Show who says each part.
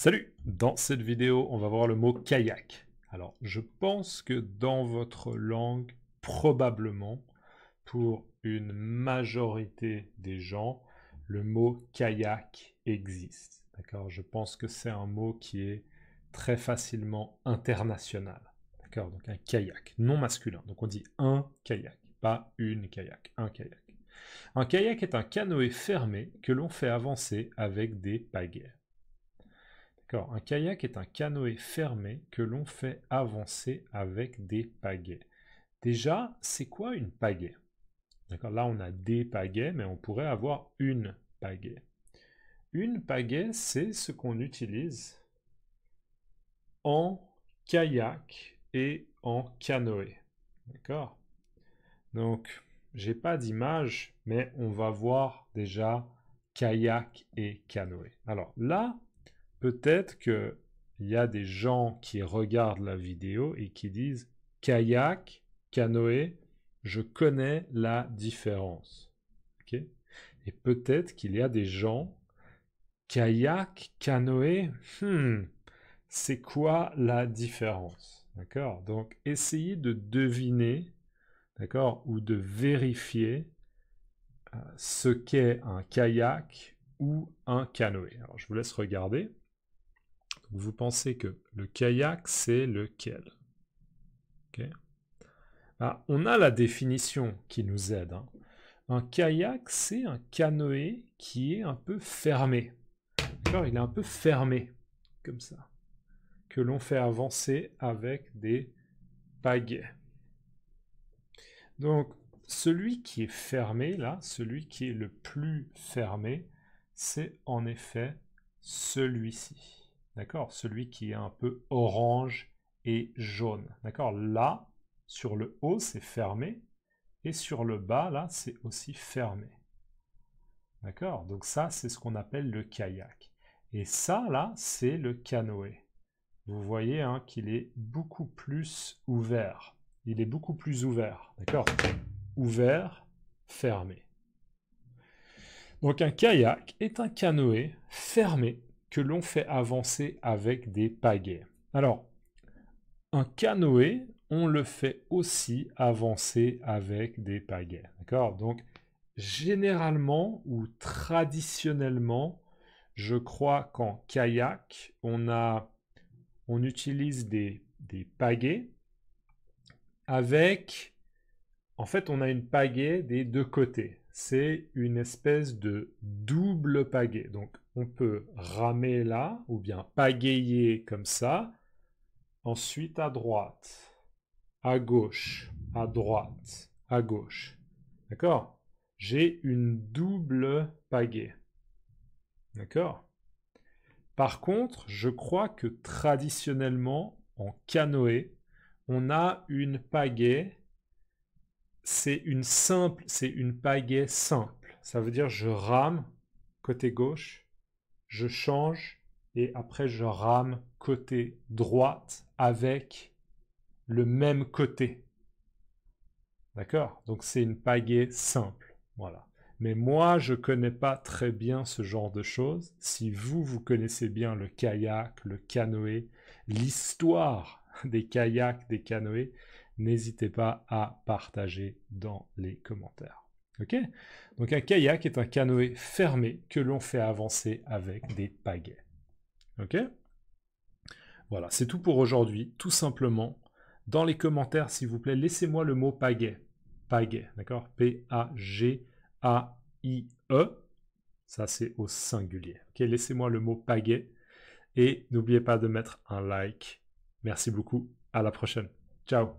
Speaker 1: Salut Dans cette vidéo, on va voir le mot kayak. Alors, je pense que dans votre langue, probablement, pour une majorité des gens, le mot kayak existe. D'accord Je pense que c'est un mot qui est très facilement international. D'accord Donc un kayak, non masculin. Donc on dit un kayak, pas une kayak, un kayak. Un kayak est un canoë fermé que l'on fait avancer avec des pagaies un kayak est un canoë fermé que l'on fait avancer avec des pagaies. Déjà, c'est quoi une pagaie D'accord, là on a des pagaies, mais on pourrait avoir une pagaie. Une pagaie, c'est ce qu'on utilise en kayak et en canoë. D'accord Donc, j'ai pas d'image, mais on va voir déjà kayak et canoë. Alors là, peut-être qu'il y a des gens qui regardent la vidéo et qui disent kayak, canoë, je connais la différence. et peut-être qu'il y a des gens kayak, canoë, hmm, c'est quoi la différence Donc essayez de deviner, d'accord, ou de vérifier euh, ce qu'est un kayak ou un canoë. Alors je vous laisse regarder vous pensez que le kayak, c'est lequel ah, On a la définition qui nous aide. Hein. Un kayak, c'est un canoë qui est un peu fermé. D'accord Il est un peu fermé, comme ça. Que l'on fait avancer avec des pagaies. Donc, celui qui est fermé, là, celui qui est le plus fermé, c'est en effet celui-ci. D'accord Celui qui est un peu orange et jaune. D'accord Là, sur le haut, c'est fermé. Et sur le bas, là, c'est aussi fermé. D'accord Donc ça, c'est ce qu'on appelle le kayak. Et ça, là, c'est le canoë. Vous voyez hein, qu'il est beaucoup plus ouvert. Il est beaucoup plus ouvert. D'accord Ouvert, fermé. Donc un kayak est un canoë fermé que l'on fait avancer avec des pagaies. Alors, un canoë, on le fait aussi avancer avec des pagaies. D'accord Donc, généralement ou traditionnellement, je crois qu'en kayak, on, utilise des, des pagaies avec... En fait, on a une pagaie des deux côtés c'est une espèce de double pagaie. Donc on peut ramer là, ou bien pagayer comme ça, ensuite à droite, à gauche, à droite, à gauche. D'accord J'ai une double pagaie. D'accord Par contre, je crois que traditionnellement, en canoë, on a une pagaie c'est une simple, c'est une pagaie simple. Ça veut dire je rame côté gauche, je change et après je rame côté droite avec le même côté. D'accord Donc c'est une pagaie simple. Voilà. Mais moi, je ne connais pas très bien ce genre de choses. Si vous, vous connaissez bien le kayak, le canoë, l'histoire des kayaks, des canoës, n'hésitez pas à partager dans les commentaires. Ok Donc un kayak est un canoë fermé que l'on fait avancer avec des pagaies. Ok Voilà, c'est tout pour aujourd'hui. Tout simplement, dans les commentaires, s'il vous plaît, laissez-moi le mot pagaie. Pagaie, d'accord P-A-G-A-I-E. Ça, c'est au singulier. Ok, laissez-moi le mot pagaie. Et n'oubliez pas de mettre un like. Merci beaucoup. À la prochaine. Ciao